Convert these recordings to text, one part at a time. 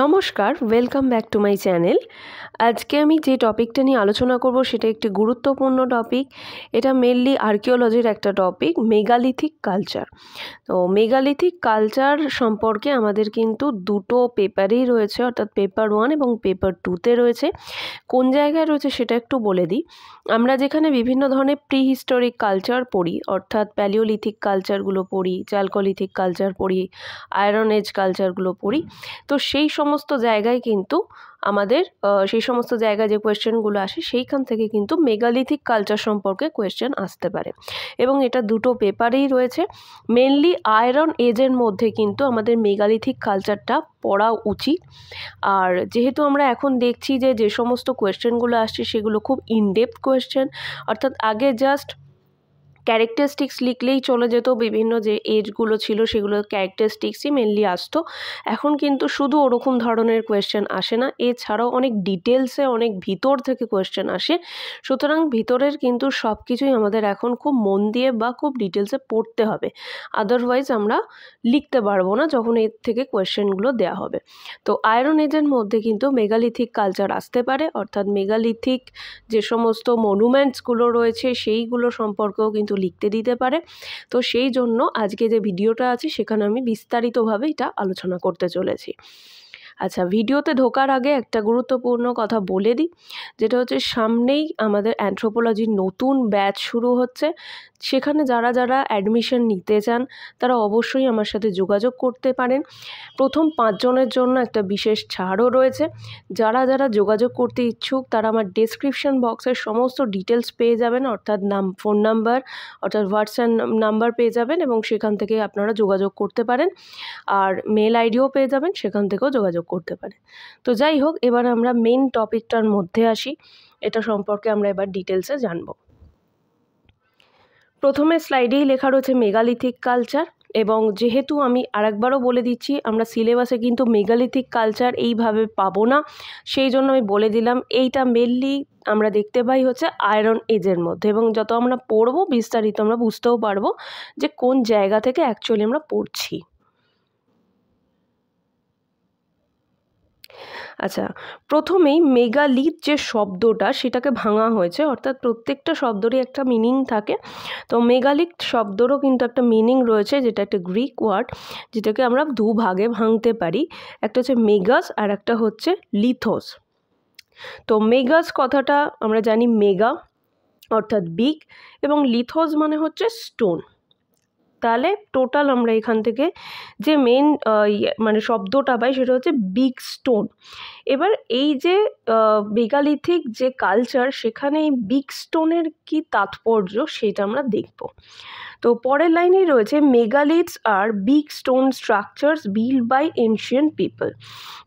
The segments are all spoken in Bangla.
নমস্কার welcome back to my channel আজকে আমি যে টপিকটা নিয়ে আলোচনা করব সেটা একটি গুরুত্বপূর্ণ টপিক এটা মেনলি আর্কিওলজির একটা টপিক মেগালিথিক কালচার তো মেগালিথিক কালচার সম্পর্কে আমাদের কিন্তু দুটো পেপারই রয়েছে অর্থাৎ পেপার ওয়ান এবং পেপার টুতে রয়েছে কোন জায়গায় রয়েছে সেটা একটু বলে দিই আমরা যেখানে বিভিন্ন ধরনের প্রিহিস্টোরিক কালচার পড়ি অর্থাৎ প্যালিওলিথিক কালচারগুলো পড়ি চ্যালকোলিথিক কালচার পড়ি আয়রন এজ কালচারগুলো পড়ি তো সেই সমস্ত জায়গায় কিন্তু আমাদের সেই সমস্ত জায়গায় যে কোয়েশ্চেনগুলো আসে সেইখান থেকে কিন্তু মেগালিথিক কালচার সম্পর্কে কোয়েশ্চেন আসতে পারে এবং এটা দুটো পেপারেই রয়েছে মেনলি আয়রন এজের মধ্যে কিন্তু আমাদের মেগালিথিক কালচারটা পড়া উচিত আর যেহেতু আমরা এখন দেখছি যে যে সমস্ত কোয়েশ্চেনগুলো আসছে সেগুলো খুব ইনডেপথ কোয়েশ্চেন অর্থাৎ আগে জাস্ট ক্যারেক্টারিস্টিক্স লিখলেই চলে যেত বিভিন্ন যে এজগুলো ছিল সেগুলো ক্যারেক্টারিস্টিক্সই মেনলি আসতো এখন কিন্তু শুধু ওরকম ধরনের কোয়েশ্চেন আসে না এছাড়াও অনেক ডিটেলসে অনেক ভিতর থেকে কোয়েশ্চেন আসে সুতরাং ভিতরের কিন্তু সব কিছুই আমাদের এখন খুব মন দিয়ে বা খুব ডিটেলসে পড়তে হবে আদারওয়াইজ আমরা লিখতে পারবো না যখন এর থেকে কোয়েশ্চেনগুলো দেয়া হবে তো আয়রন এজের মধ্যে কিন্তু মেগালিথিক কালচার আসতে পারে অর্থাৎ মেগালিথিক যে সমস্ত মনুমেন্টসগুলো রয়েছে সেইগুলো সম্পর্কেও কিন্তু কিন্তু লিখতে দিতে পারে তো সেই জন্য আজকে যে ভিডিওটা আছে সেখানে আমি বিস্তারিতভাবে এটা আলোচনা করতে চলেছি আচ্ছা ভিডিওতে ঢোকার আগে একটা গুরুত্বপূর্ণ কথা বলে দিই যেটা হচ্ছে সামনেই আমাদের অ্যান্থ্রোপোলজির নতুন ব্যাচ শুরু হচ্ছে সেখানে যারা যারা অ্যাডমিশন নিতে চান তারা অবশ্যই আমার সাথে যোগাযোগ করতে পারেন প্রথম পাঁচজনের জন্য একটা বিশেষ ছাড়ও রয়েছে যারা যারা যোগাযোগ করতে ইচ্ছুক তারা আমার ডেসক্রিপশন বক্সের সমস্ত ডিটেলস পেয়ে যাবেন অর্থাৎ নাম ফোন নাম্বার অর্থাৎ হোয়াটসঅ্যাপ নাম্বার পেয়ে যাবেন এবং সেখান থেকে আপনারা যোগাযোগ করতে পারেন আর মেল আইডিও পেয়ে যাবেন সেখান থেকেও যোগাযোগ করতে পারে তো যাই হোক এবার আমরা মেন টপিকটার মধ্যে আসি এটা সম্পর্কে আমরা এবার ডিটেলসে জানব প্রথমে স্লাইডেই লেখা রয়েছে মেগালিথিক কালচার এবং যেহেতু আমি আরেকবারও বলে দিচ্ছি আমরা সিলেবাসে কিন্তু মেগালিথিক কালচার এইভাবে পাবো না সেই জন্য আমি বলে দিলাম এইটা মেনলি আমরা দেখতে পাই হচ্ছে আয়রন এজের মধ্যে এবং যত আমরা পড়বো বিস্তারিত আমরা বুঝতেও পারবো যে কোন জায়গা থেকে অ্যাকচুয়ালি আমরা পড়ছি আচ্ছা প্রথমেই মেগালিথ যে শব্দটা সেটাকে ভাঙা হয়েছে অর্থাৎ প্রত্যেকটা শব্দেরই একটা মিনিং থাকে তো মেগালিথ শব্দেরও কিন্তু একটা মিনিং রয়েছে যেটা একটা গ্রিক ওয়ার্ড যেটাকে আমরা দু ভাগে ভাঙতে পারি একটা হচ্ছে মেগাস আর একটা হচ্ছে লিথোস তো মেগাস কথাটা আমরা জানি মেগা অর্থাৎ বিগ এবং লিথোস মানে হচ্ছে স্টোন তাহলে টোটাল আমরা এখান থেকে যে মেন ইয়ে, মানে শব্দটা পাই সেটা হচ্ছে বিগ স্টোন এবার এই যে মেগালিথিক যে কালচার সেখানে এই বিগ স্টোনের কি তাৎপর্য সেটা আমরা দেখব তো পরের লাইনে রয়েছে megaliths are big stone structures built by ancient people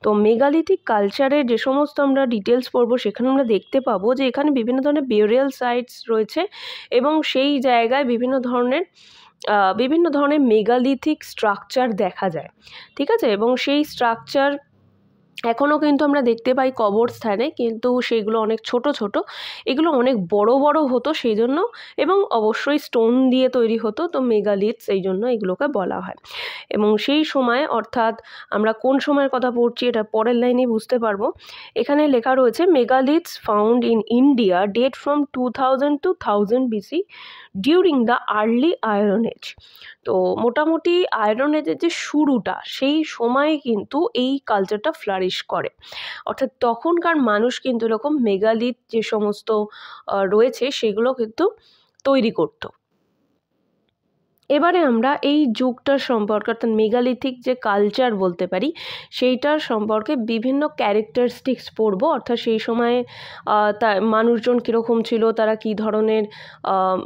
তো মেগালিথিক কালচারের যে সমস্ত আমরা ডিটেলস পড়বো সেখানে আমরা দেখতে পাবো যে এখানে বিভিন্ন ধরনের বিউরিয়াল সাইটস রয়েছে এবং সেই জায়গায় বিভিন্ন ধরনের বিভিন্ন ধরনের মেগালিথিক স্ট্রাকচার দেখা যায় ঠিক আছে এবং সেই স্ট্রাকচার এখনও কিন্তু আমরা দেখতে পাই কবরস্থানে কিন্তু সেগুলো অনেক ছোট ছোট এগুলো অনেক বড় বড় হতো সেই জন্য এবং অবশ্যই স্টোন দিয়ে তৈরি হতো তো মেগালিথস এই জন্য এগুলোকে বলা হয় এবং সেই সময় অর্থাৎ আমরা কোন সময়ের কথা পড়ছি এটা পরের লাইনে বুঝতে পারবো এখানে লেখা রয়েছে megaliths found in India date from two thousand to thousand BC during the early iron age তো মোটামুটি আয়রনেদের যে শুরুটা সেই সময়ে কিন্তু এই কালচারটা ফ্লারিশ করে অর্থাৎ তখনকার মানুষ কিন্তু এরকম মেগালিথ যে সমস্ত রয়েছে সেগুলো কিন্তু তৈরি করতো এবারে আমরা এই যুগটার সম্পর্কে অর্থাৎ মেগালিথিক যে কালচার বলতে পারি সেইটার সম্পর্কে বিভিন্ন ক্যারেক্টারিস্টিক্স পড়ব অর্থাৎ সেই সময়ে তা মানুষজন কীরকম ছিল তারা কি ধরনের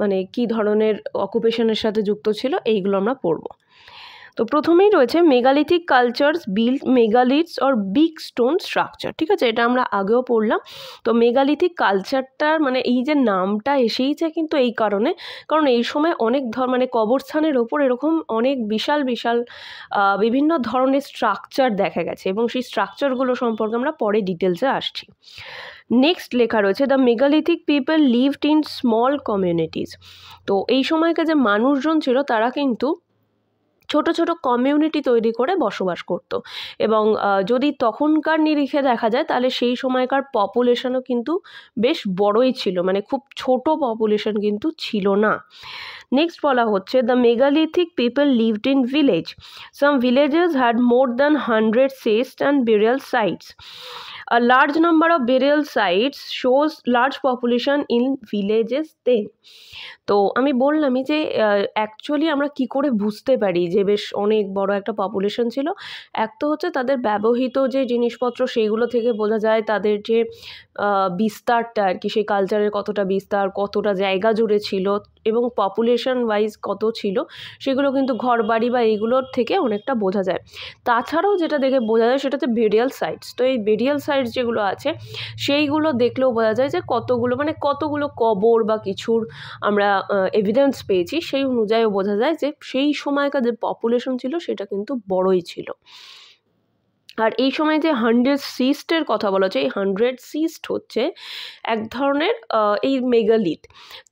মানে কি ধরনের অকুপেশনের সাথে যুক্ত ছিল এইগুলো আমরা পড়ব তো প্রথমেই রয়েছে megalithic cultures build megaliths or big stone structure ঠিক আছে এটা আমরা আগেও পড়লাম তো মেগালিথিক কালচারটার মানে এই যে নামটা এসেইছে কিন্তু এই কারণে কারণ এই সময় অনেক ধর মানে কবরস্থানের ওপর এরকম অনেক বিশাল বিশাল বিভিন্ন ধরনের স্ট্রাকচার দেখা গেছে এবং সেই স্ট্রাকচারগুলো সম্পর্কে আমরা পরে ডিটেলসে আসছি নেক্সট লেখা রয়েছে the megalithic people lived in small communities তো এই সময়কার যে মানুষজন ছিল তারা কিন্তু ছোট ছোট কমিউনিটি তৈরি করে বসবাস করত এবং যদি তখনকার নিরিখে দেখা যায় তাহলে সেই সময়কার পপুলেশনও কিন্তু বেশ বড়ই ছিল মানে খুব ছোট পপুলেশন কিন্তু ছিল না নেক্সট বলা হচ্ছে the megalithic people lived in village some villages had more than hundred cists and burial sites A large number of burial sites shows large population in villages then তো আমি বললামই যে অ্যাকচুয়ালি আমরা কি করে বুঝতে পারি যে বেশ অনেক বড় একটা পপুলেশন ছিল এক তো হচ্ছে তাদের ব্যবহৃত যে জিনিসপত্র সেইগুলো থেকে বোঝা যায় তাদের যে বিস্তারটা আর কি সেই কালচারের কতটা বিস্তার কতটা জায়গা জুড়ে ছিল এবং পপুলেশন ওয়াইজ কত ছিল সেগুলো কিন্তু ঘর বাড়ি বা এইগুলোর থেকে অনেকটা বোঝা যায় তাছাড়াও যেটা দেখে বোঝা যায় সেটা হচ্ছে বেরিয়াল সাইটস তো এই বেরিয়াল সাইটস যেগুলো আছে সেইগুলো দেখলেও বোঝা যায় যে কতগুলো মানে কতগুলো কবর বা কিছুর আমরা এভিডেন্স পেয়েছি সেই অনুযায়ীও বোঝা যায় যে সেই সময়কার যে পপুলেশন ছিল সেটা কিন্তু বড়ই ছিল আর এই সময় যে হান্ড্রেড সিস্টের কথা বলা হচ্ছে এই হান্ড্রেড সিস্ট হচ্ছে এক ধরনের এই মেগালিথ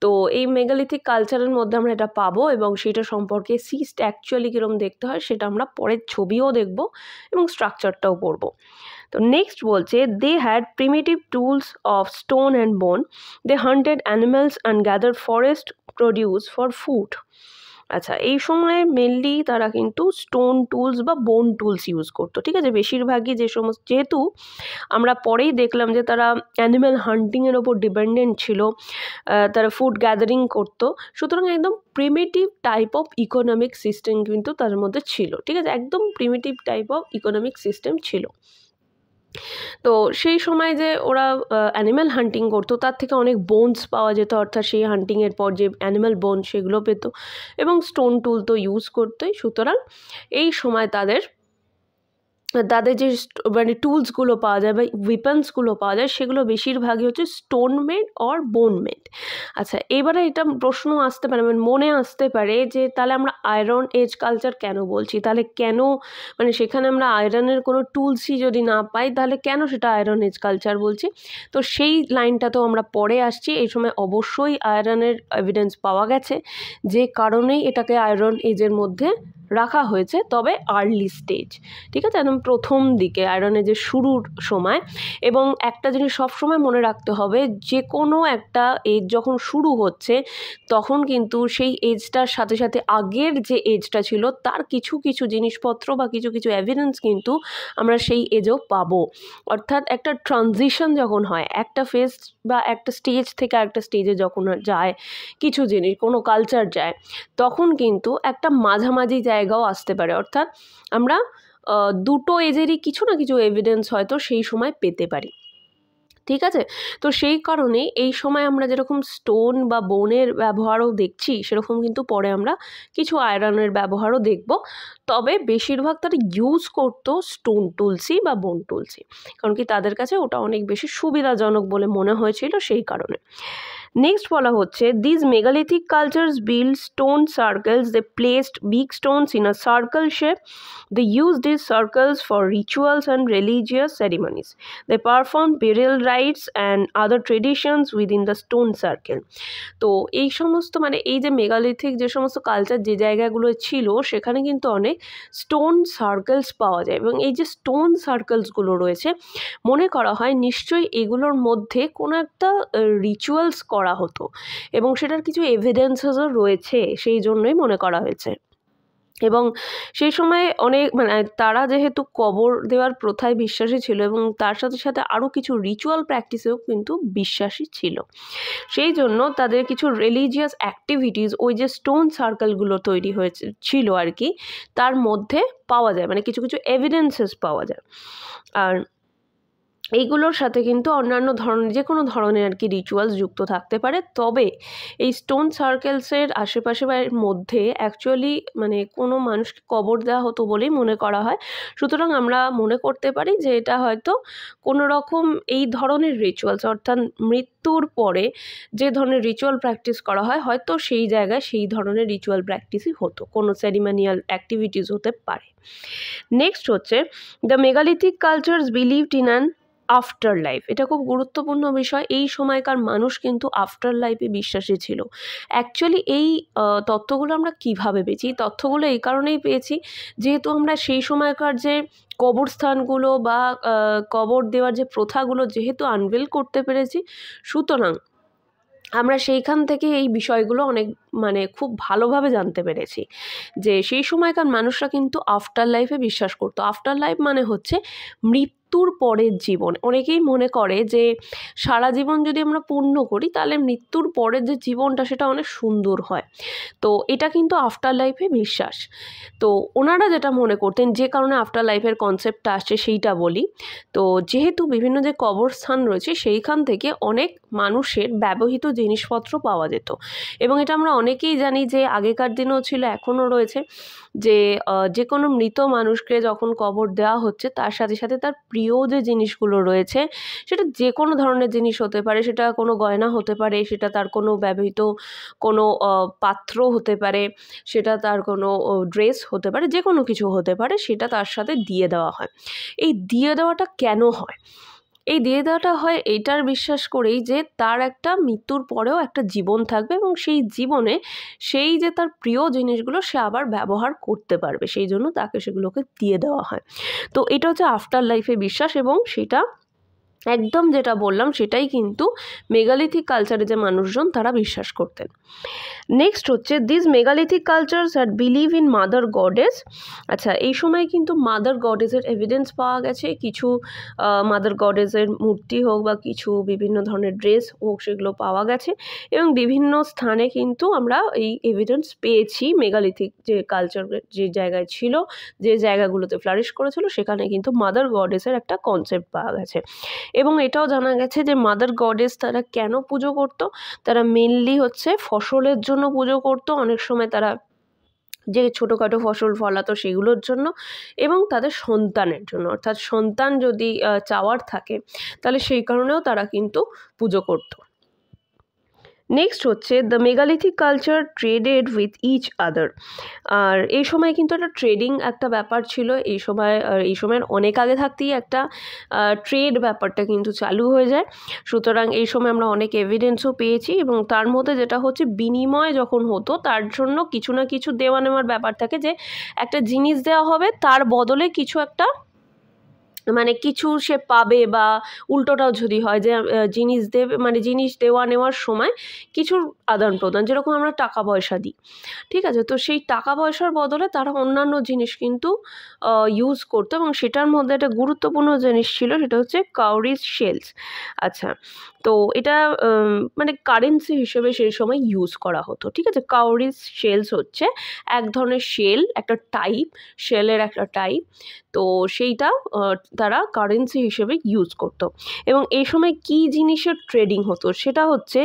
তো এই মেগালিথিক কালচারের মধ্যে আমরা এটা পাবো এবং সেটা সম্পর্কে সিস্ট অ্যাকচুয়ালি কীরকম দেখতে হয় সেটা আমরা পরের ছবিও দেখব এবং স্ট্রাকচারটাও পড়ব তো নেক্সট বলছে they had primitive tools of stone and bone they hunted animals and gather forest produce for food আচ্ছা এই সময় মেনলি তারা কিন্তু স্টোন টুলস বা বোন টুলস ইউজ করতো ঠিক আছে বেশিরভাগই যে সমস্ত যেহেতু আমরা পরেই দেখলাম যে তারা অ্যানিম্যাল হান্টিংয়ের ওপর ডিপেন্ডেন্ট ছিল তারা ফুড গ্যাদারিং করতো সুতরাং একদম primitive type of economic system কিন্তু তার মধ্যে ছিল ঠিক আছে একদম primitive type of economic system ছিল তো সেই সময় যে ওরা অ্যানিম্যাল হান্টিং করতো তার থেকে অনেক বোনস পাওয়া যেত অর্থাৎ সেই হান্টিংয়ের পর যে অ্যানিম্যাল বোনস সেগুলো পেত এবং স্টোন টুল তো ইউজ করতোই সুতরাং এই সময় তাদের তাদের যে মানে টুলসগুলো পাওয়া যায় বা উইপন্সগুলো পাওয়া যায় সেগুলো বেশিরভাগই হচ্ছে stone made or bone made আচ্ছা এবারে এটা প্রশ্ন আসতে পারে মানে মনে আসতে পারে যে তাহলে আমরা আয়রন এজ কালচার কেন বলছি তাহলে কেন মানে সেখানে আমরা আয়রনের কোনো টুলসই যদি না পাই তাহলে কেন সেটা আয়রন এজ কালচার বলছি তো সেই লাইনটা তো আমরা পরে আসছি এই সময় অবশ্যই আয়রনের এভিডেন্স পাওয়া গেছে যে কারণেই এটাকে আয়রন এজের মধ্যে রাখা হয়েছে তবে আর্লি স্টেজ ঠিক আছে একদম প্রথম দিকে আয়রন যে শুরুর সময় এবং একটা জিনিস সবসময় মনে রাখতে হবে যে কোনো একটা এজ যখন শুরু হচ্ছে তখন কিন্তু সেই এজটার সাথে সাথে আগের যে এজটা ছিল তার কিছু কিছু জিনিসপত্র বা কিছু কিছু এভিডেন্স কিন্তু আমরা সেই এজও পাবো অর্থাৎ একটা ট্রানজিশন যখন হয় একটা ফেজ বা একটা স্টেজ থেকে একটা স্টেজে যখন যায় কিছু জিনিস কোনো কালচার যায় তখন কিন্তু একটা মাঝামাঝি যায় জায়গাও আসতে পারে অর্থাৎ আমরা দুটো এজেরই কিছু না কিছু এভিডেন্স হয়তো সেই সময় পেতে পারি ঠিক আছে তো সেই কারণে এই সময় আমরা যেরকম স্টোন বা বোনের ব্যবহারও দেখছি সেরকম কিন্তু পরে আমরা কিছু আয়রনের ব্যবহারও দেখব তবে বেশিরভাগ তারা ইউজ করতো স্টোন টুলসি বা বোন টুলসি কারণ কি তাদের কাছে ওটা অনেক বেশি সুবিধাজনক বলে মনে হয়েছিল সেই কারণে নেক্সট বলা হচ্ছে these megalithic cultures build stone circles they placed big stones in a circle shape they use these circles for rituals and religious ceremonies they perform burial rites and other traditions in the stone circle তো এই সমস্ত মানে এই যে মেগালিথিক যে সমস্ত কালচার যে জায়গাগুলো ছিল সেখানে কিন্তু অনেক স্টোন সার্কেলস পাওয়া যায় এবং এই যে স্টোন সার্কেলসগুলো রয়েছে মনে করা হয় নিশ্চয়ই এগুলোর মধ্যে কোনো একটা রিচুয়ালস করা হতো এবং সেটার কিছু এভিডেন্সেসও রয়েছে সেই জন্যই মনে করা হয়েছে এবং সেই সময় অনেক মানে তারা যেহেতু কবর দেওয়ার প্রথায় বিশ্বাসী ছিল এবং তার সাথে সাথে আরও কিছু রিচুয়াল প্র্যাকটিসেও কিন্তু বিশ্বাসী ছিল সেই জন্য তাদের কিছু রিলিজিয়াস অ্যাক্টিভিটিস ওই যে স্টোন সার্কেলগুলো তৈরি হয়েছে ছিল আর কি তার মধ্যে পাওয়া যায় মানে কিছু কিছু এভিডেন্সেস পাওয়া যায় আর এইগুলোর সাথে কিন্তু অন্যান্য ধরনের যে কোনো ধরনের আর কি রিচুয়ালস যুক্ত থাকতে পারে তবে এই স্টোন সার্কেলসের আশেপাশে বা এর মধ্যে অ্যাকচুয়ালি মানে কোনো মানুষকে কবর দেওয়া হতো বলেই মনে করা হয় সুতরাং আমরা মনে করতে পারি যে এটা হয়তো কোনো রকম এই ধরনের রিচুয়ালস অর্থাৎ মৃত্যুর পরে যে ধরনের রিচুয়াল প্র্যাকটিস করা হয় হয়তো সেই জায়গায় সেই ধরনের রিচুয়াল প্র্যাকটিসই হতো কোনো সেরিমানিয়াল অ্যাক্টিভিটিস হতে পারে নেক্সট হচ্ছে the megalithic cultures believed in an after life এটা খুব গুরুত্বপূর্ণ বিষয় এই সময়কার মানুষ কিন্তু আফটার লাইফে বিশ্বাসী ছিল অ্যাকচুয়ালি এই তথ্যগুলো আমরা কিভাবে পেয়েছি এই তথ্যগুলো এই কারণেই পেয়েছি যেহেতু আমরা সেই সময়কার যে কবরস্থানগুলো বা কবর দেওয়ার যে প্রথাগুলো যেহেতু আনভেল করতে পেরেছি সুতরাং আমরা সেইখান থেকে এই বিষয়গুলো অনেক মানে খুব ভালোভাবে জানতে পেরেছি যে সেই সময়কার মানুষরা কিন্তু আফটার লাইফে বিশ্বাস করতো আফটার লাইফ মানে হচ্ছে মৃত মৃত্যুর পরের জীবন অনেকেই মনে করে যে সারা জীবন যদি আমরা পূর্ণ করি তাহলে মৃত্যুর পরের যে জীবনটা সেটা অনেক সুন্দর হয় তো এটা কিন্তু আফটার লাইফে বিশ্বাস তো ওনারা যেটা মনে করতেন যে কারণে আফটার লাইফের কনসেপ্টটা আসছে সেইটা বলি তো যেহেতু বিভিন্ন যে কবরস্থান রয়েছে সেইখান থেকে অনেক মানুষের ব্যবহৃত জিনিসপত্র পাওয়া যেত এবং এটা আমরা অনেকেই জানি যে আগেকার দিনেও ছিল এখনও রয়েছে যে যে কোনো মৃত মানুষকে যখন কবর দেওয়া হচ্ছে তার সাথে সাথে তার প্রিয় যে জিনিসগুলো রয়েছে সেটা যে কোনো ধরনের জিনিস হতে পারে সেটা কোনো গয়না হতে পারে সেটা তার কোনো ব্যবহৃত কোনো পাত্র হতে পারে সেটা তার কোনো ড্রেস হতে পারে যে কোনো কিছু হতে পারে সেটা তার সাথে দিয়ে দেওয়া হয় এই দিয়ে দেওয়াটা কেন হয় এই দিয়ে দেওয়াটা হয় এটার বিশ্বাস করেই যে তার একটা মৃত্যুর পরেও একটা জীবন থাকবে এবং সেই জীবনে সেই যে তার প্রিয় জিনিসগুলো সে আবার ব্যবহার করতে পারবে সেই জন্য তাকে সেগুলোকে দিয়ে দেওয়া হয় তো এটা হচ্ছে আফটার লাইফে বিশ্বাস এবং সেটা একদম যেটা বললাম সেটাই কিন্তু মেগালিথিক কালচারে যে মানুষজন তারা বিশ্বাস করতেন নেক্সট হচ্ছে this megalithic cultures at believe in mother goddess আচ্ছা এই সময় কিন্তু মাদার গডেসের এভিডেন্স পাওয়া গেছে কিছু মাদার গডেসের মূর্তি হোক বা কিছু বিভিন্ন ধরনের ড্রেস হোক সেগুলো পাওয়া গেছে এবং বিভিন্ন স্থানে কিন্তু আমরা এই এভিডেন্স পেয়েছি মেগালিথিক যে কালচার যে জায়গায় ছিল যে জায়গাগুলোতে ফ্লারিশ করেছিল সেখানে কিন্তু মাদার গডেসের একটা কনসেপ্ট পাওয়া গেছে এবং এটাও জানা গেছে যে মাদার গডেস তারা কেন পুজো করত তারা মেনলি হচ্ছে ফসলের জন্য পুজো করত অনেক সময় তারা যে ছোটোখাটো ফসল ফলাতো সেগুলোর জন্য এবং তাদের সন্তানের জন্য অর্থাৎ সন্তান যদি চাওয়ার থাকে তাহলে সেই কারণেও তারা কিন্তু পুজো করতো নেক্সট হচ্ছে the megalithic culture traded with each other আর এই সময় কিন্তু একটা ট্রেডিং একটা ব্যাপার ছিল এই সময় এই সময়ের অনেক আগে থাকতেই একটা ট্রেড ব্যাপারটা কিন্তু চালু হয়ে যায় সুতরাং এই সময় আমরা অনেক এভিডেন্সও পেয়েছি এবং তার মধ্যে যেটা হচ্ছে বিনিময় যখন হতো তার জন্য কিছু না কিছু দেওয়া নেওয়ার ব্যাপার থাকে যে একটা জিনিস দেওয়া হবে তার বদলে কিছু একটা মানে কিছু সে পাবে বা উল্টোটাও যদি হয় যে জিনিস দেবে মানে জিনিস দেওয়া নেওয়ার সময় কিছুর আদান প্রদান যেরকম আমরা টাকা পয়সা দিই ঠিক আছে তো সেই টাকা পয়সার বদলে তারা অন্যান্য জিনিস কিন্তু ইউজ করতো এবং সেটার মধ্যে একটা গুরুত্বপূর্ণ জিনিস ছিল সেটা হচ্ছে কাউরিজ শেলস আচ্ছা তো এটা মানে কারেন্সি হিসেবে সেই সময় ইউজ করা হতো ঠিক আছে কাউরিজ শেলস হচ্ছে এক ধরনের শেল একটা টাইপ শেলের একটা টাইপ তো সেইটা তারা কারেন্সি হিসেবে ইউজ করতো এবং এই সময় কি জিনিসের ট্রেডিং হতো সেটা হচ্ছে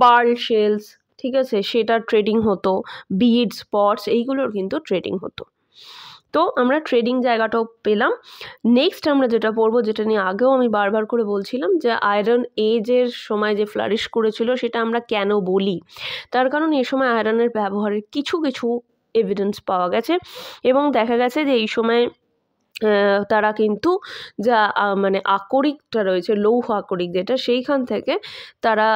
পার্ল শেলস ঠিক আছে সেটার ট্রেডিং হতো বিড স্পটস এইগুলোর কিন্তু ট্রেডিং হতো তো আমরা ট্রেডিং জায়গাটাও পেলাম নেক্সট আমরা যেটা পড়বো যেটা নিয়ে আগেও আমি বারবার করে বলছিলাম যে আয়রন এজের সময় যে ফ্লারিশ করেছিল সেটা আমরা কেন বলি তার কারণ এ সময় আয়রনের ব্যবহারের কিছু কিছু এভিডেন্স পাওয়া গেছে এবং দেখা গেছে যে এই সময় তারা কিন্তু যা মানে আকরিকটা রয়েছে লৌহ আকরিক যেটা সেইখান থেকে তারা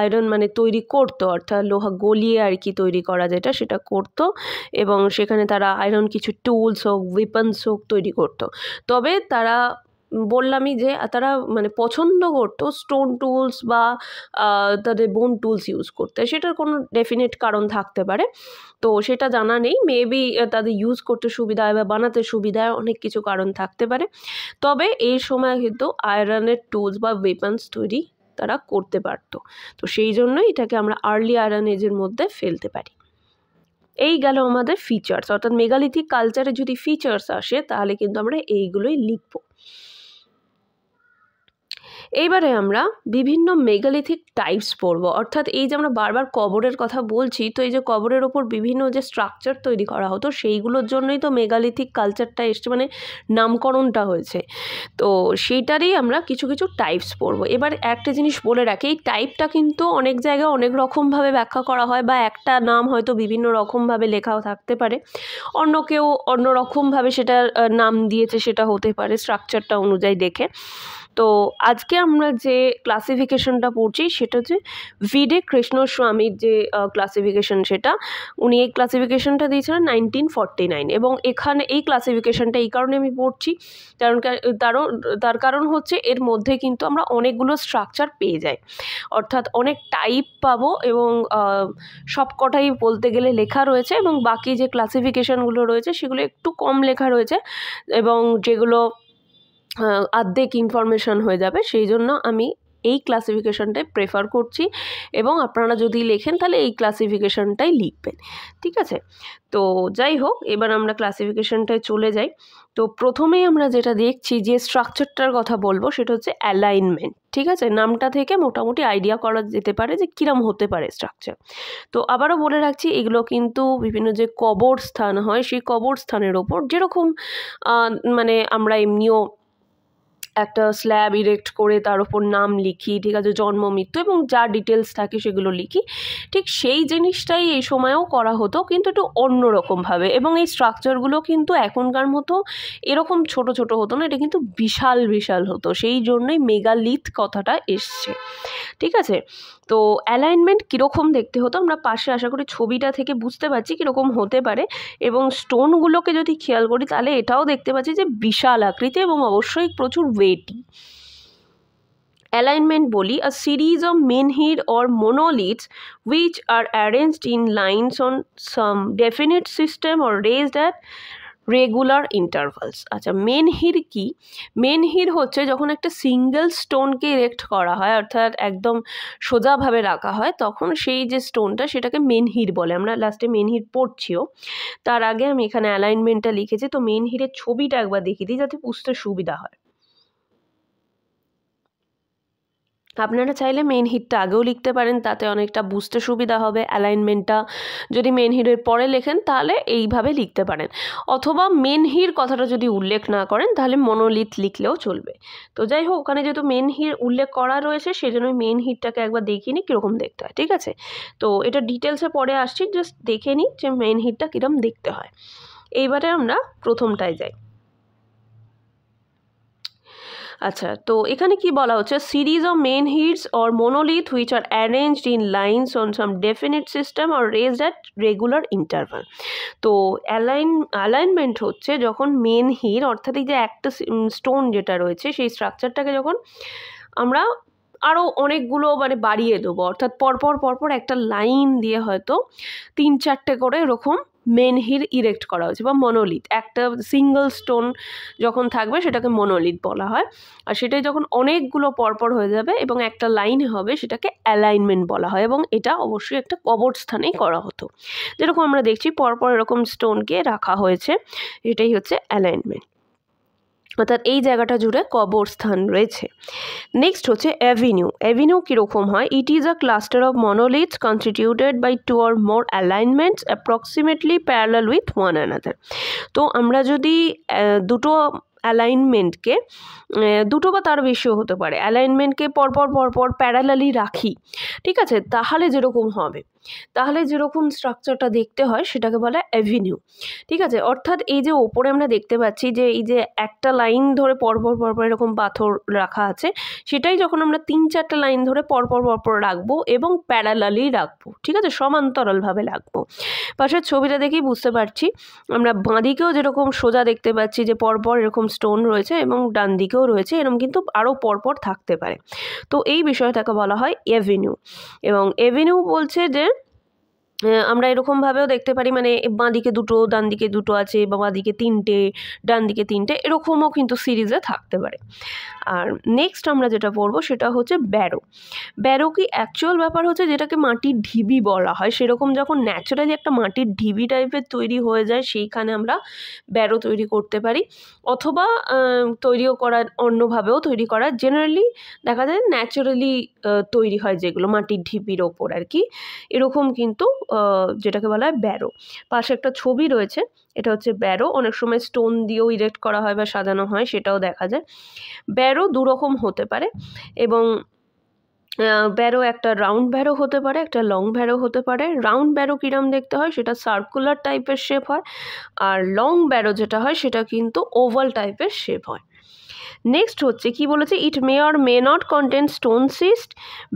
আয়রন মানে তৈরি করতো অর্থাৎ লোহা গলিয়ে আর কি তৈরি করা যেটা সেটা করতো এবং সেখানে তারা আয়রন কিছু টুলস হোক উইপন্স হোক তৈরি করতো তবে তারা বললামই যে তারা মানে পছন্দ করতো স্টোন টুলস বা তাদের বোন টুলস ইউজ করতে সেটার কোনো ডেফিনেট কারণ থাকতে পারে তো সেটা জানা নেই মেবি তাদের ইউজ করতে সুবিধা হয় বা বানাতে সুবিধা হয় অনেক কিছু কারণ থাকতে পারে তবে এই সময় কিন্তু আয়রনের টুলস বা ওয়েপন্স তৈরি তারা করতে পারত তো সেই জন্যই এটাকে আমরা আর্লি আয়রন এজের মধ্যে ফেলতে পারি এই গেল আমাদের ফিচার্স অর্থাৎ মেগালিথিক কালচারে যদি ফিচার্স আসে তাহলে কিন্তু আমরা এইগুলোই লিখবো এইবারে আমরা বিভিন্ন মেগালিথিক টাইপস পড়ব অর্থাৎ এই যে আমরা বারবার কবরের কথা বলছি তো এই যে কবরের ওপর বিভিন্ন যে স্ট্রাকচার তৈরি করা হতো সেইগুলোর জন্যই তো মেগালিথিক কালচারটা এসছে মানে নামকরণটা হয়েছে তো সেইটারই আমরা কিছু কিছু টাইপস পড়ব এবার একটা জিনিস বলে রাখি এই টাইপটা কিন্তু অনেক জায়গায় অনেক রকমভাবে ব্যাখ্যা করা হয় বা একটা নাম হয়তো বিভিন্ন রকমভাবে লেখাও থাকতে পারে অন্য কেউ অন্য রকমভাবে সেটা নাম দিয়েছে সেটা হতে পারে স্ট্রাকচারটা অনুযায়ী দেখে তো আজকে আমরা যে ক্লাসিফিকেশনটা পড়ছি সেটা হচ্ছে ভিডে কৃষ্ণ স্বামীর যে ক্লাসিফিকেশন সেটা উনি এই ক্লাসিফিকেশনটা দিয়েছিলেন নাইনটিন ফর্টি নাইন এবং এখানে এই ক্লাসিফিকেশনটা এই কারণে আমি পড়ছি কারণ তারও তার কারণ হচ্ছে এর মধ্যে কিন্তু আমরা অনেকগুলো স্ট্রাকচার পেয়ে যাই অর্থাৎ অনেক টাইপ পাবো এবং সবকটাই বলতে গেলে লেখা রয়েছে এবং বাকি যে ক্লাসিফিকেশানগুলো রয়েছে সেগুলো একটু কম লেখা রয়েছে এবং যেগুলো আর্ধেক ইনফরমেশন হয়ে যাবে সেই জন্য আমি এই ক্লাসিফিকেশনটাই প্রেফার করছি এবং আপনারা যদি লেখেন তাহলে এই ক্লাসিফিকেশনটাই লিখবেন ঠিক আছে তো যাই হোক এবার আমরা ক্লাসিফিকেশনটায় চলে যাই তো প্রথমেই আমরা যেটা দেখছি যে স্ট্রাকচারটার কথা বলবো সেটা হচ্ছে অ্যালাইনমেন্ট ঠিক আছে নামটা থেকে মোটামুটি আইডিয়া করা যেতে পারে যে কীরম হতে পারে স্ট্রাকচার তো আবারও বলে রাখছি এগুলো কিন্তু বিভিন্ন যে কবর স্থান হয় সেই কবর স্থানের ওপর যেরকম মানে আমরা এমনিও একটা স্ল্যাব ইরেক্ট করে তার ওপর নাম লিখি ঠিক আছে জন্ম মৃত্যু এবং যা ডিটেলস থাকে সেগুলো লিখি ঠিক সেই জিনিসটাই এই সময়েও করা হতো কিন্তু একটু অন্যরকমভাবে এবং এই স্ট্রাকচারগুলো কিন্তু এখনকার মতো এরকম ছোট ছোট হতো না এটা কিন্তু বিশাল বিশাল হতো সেই জন্যই মেগালিথ কথাটা এসছে ঠিক আছে তো অ্যালাইনমেন্ট কীরকম দেখতে হতো আমরা পাশে আশা করি ছবিটা থেকে বুঝতে পারছি কীরকম হতে পারে এবং স্টোনগুলোকে যদি খেয়াল করি তাহলে এটাও দেখতে পাচ্ছি যে বিশাল আকৃতি এবং অবশ্যই প্রচুর ওয়েটি বলি boli series of men menhir or monoliths which are arranged in lines on some definite system or raised at regular intervals আচ্ছা মেনহির কি মেনহির হচ্ছে যখন একটা সিঙ্গেল স্টোনকে ইরেক্ট করা হয় অর্থাৎ একদম সোজাভাবে রাখা হয় তখন সেই যে স্টোনটা সেটাকে মেনহির বলে আমরা লাস্টে মেনহির পড়ছিও তার আগে আমি এখানে অ্যালাইনমেন্টটা লিখেছি তো মেনহিরের ছবিটা একবার দেখিয়ে দিই যাতে বুঝতে সুবিধা হয় আপনারা চাইলে মেন হিটটা আগেও লিখতে পারেন তাতে অনেকটা বুঝতে সুবিধা হবে অ্যালাইনমেন্টটা যদি মেন হিটের পরে লেখেন তাহলে এইভাবে লিখতে পারেন অথবা মেন হির কথাটা যদি উল্লেখ না করেন তাহলে মনোলিথ লিখলেও চলবে তো যাই হোক ওখানে যেহেতু মেন হির উল্লেখ করা রয়েছে সেজন্য মেন হিটটাকে একবার দেখিয়ে নিই কীরকম দেখতে হয় ঠিক আছে তো এটা ডিটেলসে পরে আসছি জাস্ট দেখে নিই যে মেন হিটটা কীরকম দেখতে হয় এইবারে আমরা প্রথমটায় যাই আচ্ছা তো এখানে কি বলা হচ্ছে series of menhirs or monolith which are arranged in lines on some definite system or raised at regular interval তো অ্যালাইন অ্যালাইনমেন্ট হচ্ছে যখন মেন হিট অর্থাৎ এই যে একটা স্টোন যেটা রয়েছে সেই স্ট্রাকচারটাকে যখন আমরা আরও অনেকগুলো মানে বাড়িয়ে দেবো অর্থাৎ পরপর পরপর একটা লাইন দিয়ে হয়তো তিন চারটে করে এরকম মেনহির ইরেক্ট করা হয়েছে বা মনোলিথ একটা সিঙ্গল স্টোন যখন থাকবে সেটাকে মনোলিথ বলা হয় আর সেটাই যখন অনেকগুলো পরপর হয়ে যাবে এবং একটা লাইন হবে সেটাকে অ্যালাইনমেন্ট বলা হয় এবং এটা অবশ্যই একটা কবরস্থানেই করা হতো যেরকম আমরা দেখছি পরপর এরকম স্টোনকে রাখা হয়েছে এটাই হচ্ছে অ্যালাইনমেন্ট অর্থাৎ এই জায়গাটা জুড়ে কবরস্থান রয়েছে নেক্সট হচ্ছে অ্যাভিনিউ অ্যাভিনিউ কীরকম হয় it is a cluster of monolith constituted by two or more alignments approximately parallel with one another তো আমরা যদি দুটো অ্যালাইনমেন্টকে দুটো বা তার বেশিও হতে পারে অ্যালাইনমেন্টকে পরপর পরপর প্যারালালি রাখি ঠিক আছে তাহলে যেরকম হবে তাহলে যেরকম স্ট্রাকচারটা দেখতে হয় সেটাকে বলে অ্যাভিনিউ ঠিক আছে অর্থাৎ এই যে ওপরে আমরা দেখতে পাচ্ছি যে এই যে একটা লাইন ধরে পরপর পরপর এরকম পাথর রাখা আছে সেটাই যখন আমরা তিন চারটা লাইন ধরে পরপর পরপর রাখবো এবং প্যারালালি রাখবো ঠিক আছে সমান্তরালভাবে রাখবো পাশের ছবিটা দেখেই বুঝতে পারছি আমরা বাঁদিকেও যেরকম সোজা দেখতে পাচ্ছি যে পরপর এরকম স্টোন রয়েছে এবং ডান দিকেও রয়েছে এরকম কিন্তু আরও পরপর থাকতে পারে তো এই বিষয়টাকে বলা হয় এভিনিউ এবং এভিনিউ বলছে যে আমরা এরকমভাবেও দেখতে পারি মানে বাঁ দিকে দুটো ডান দিকে দুটো আছে বা বাঁ দিকে তিনটে ডান দিকে তিনটে এরকমও কিন্তু সিরিজে থাকতে পারে আর নেক্সট আমরা যেটা পড়ব সেটা হচ্ছে ব্যারো ব্যারো কি অ্যাকচুয়াল ব্যাপার হচ্ছে যেটাকে মাটির ঢিবি বলা হয় সেরকম যখন ন্যাচারালি একটা মাটির ঢিবি টাইপের তৈরি হয়ে যায় সেইখানে আমরা ব্যারো তৈরি করতে পারি অথবা তৈরিও করার অন্যভাবেও তৈরি করা জেনারেলি দেখা যায় ন্যাচারালি তৈরি হয় যেগুলো মাটির ঢিপির ওপর আর কি এরকম কিন্তু যেটাকে বলা হয় ব্যারো পাশে একটা ছবি রয়েছে এটা হচ্ছে ব্যারো অনেক সময় স্টোন দিয়েও ইরেক্ট করা হয় বা সাজানো হয় সেটাও দেখা যায় ব্যারো দুরকম হতে পারে এবং ব্যারো একটা রাউন্ড ব্যারো হতে পারে একটা লং ব্যারো হতে পারে রাউন্ড ব্যারো কিরম দেখতে হয় সেটা সার্কুলার টাইপের শেপ হয় আর লং ব্যারো যেটা হয় সেটা কিন্তু ওভাল টাইপের শেপ হয় নেক্সট হচ্ছে কি বলেছে it may or may not contain stone cist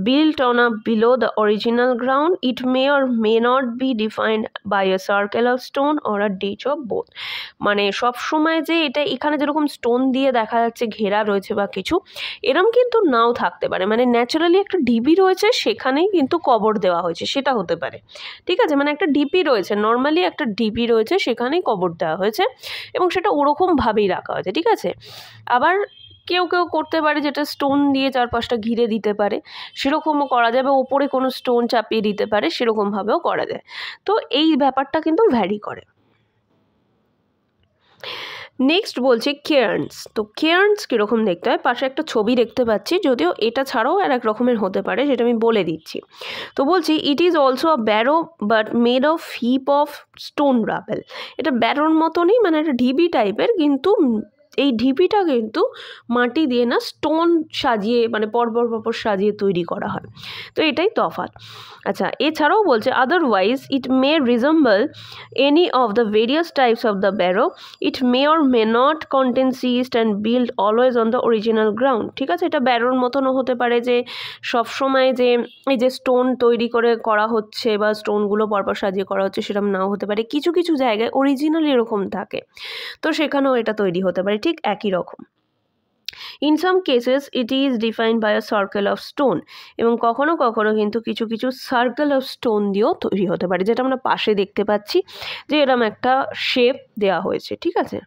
built on a below the original ground it may or may not be defined by a circle of stone or a ditch of both মানে সব সময় যে এটা এখানে যেরকম স্টোন দিয়ে দেখা যাচ্ছে ঘেরা রয়েছে বা কিছু এরম কিন্তু নাও থাকতে পারে মানে ন্যাচারালি একটা ডিবি রয়েছে সেখানেই কিন্তু কবর দেওয়া হয়েছে সেটা হতে পারে ঠিক আছে মানে একটা ডিপি রয়েছে নর্মালি একটা ডিপি রয়েছে সেখানেই কবর দেওয়া হয়েছে এবং সেটা ওরকমভাবেই রাখা হয়েছে ঠিক আছে আবার কেউ কেউ করতে পারে যেটা স্টোন দিয়ে চারপাশটা ঘিরে দিতে পারে সেরকমও করা যায় বা ওপরে কোনো স্টোন চাপিয়ে দিতে পারে সেরকমভাবেও করা যায় তো এই ব্যাপারটা কিন্তু ভ্যারি করে নেক্সট বলছে কেয়ার্নস তো কেয়ার্নস কীরকম দেখতে হয় পাশে একটা ছবি দেখতে পাচ্ছি যদিও এটা ছাড়াও আর এক রকমের হতে পারে যেটা আমি বলে দিচ্ছি তো বলছি it is also a barrow but made of heap of stone rubble এটা ব্যারোর মতনই মানে একটা ঢিবি টাইপের কিন্তু এই ঢিপিটা কিন্তু মাটি দিয়ে না স্টোন সাজিয়ে মানে পরপর পরপর সাজিয়ে তৈরি করা হয় তো এটাই তফাত আচ্ছা এছাড়াও বলছে otherwise it may resemble any of the various types of the barrow it may or may not contain cist and build always on the original ground ঠিক আছে এটা ব্যারোর মতনও হতে পারে যে সব সময় যে এই যে স্টোন তৈরি করে করা হচ্ছে বা স্টোনগুলো পরপর সাজিয়ে করা হচ্ছে সেরকম নাও হতে পারে কিছু কিছু জায়গায় অরিজিনাল এরকম থাকে তো সেখানেও এটা তৈরি হতে পারে ঠিক একই রকম in some cases it is defined by a circle of stone এবং কখনো কখনো কিন্তু কিছু কিছু সার্কেল অফ স্টোন দিয়েও তৈরি হতে পারে যেটা আমরা পাশে দেখতে পাচ্ছি যে এরম একটা শেপ দেয়া হয়েছে ঠিক আছে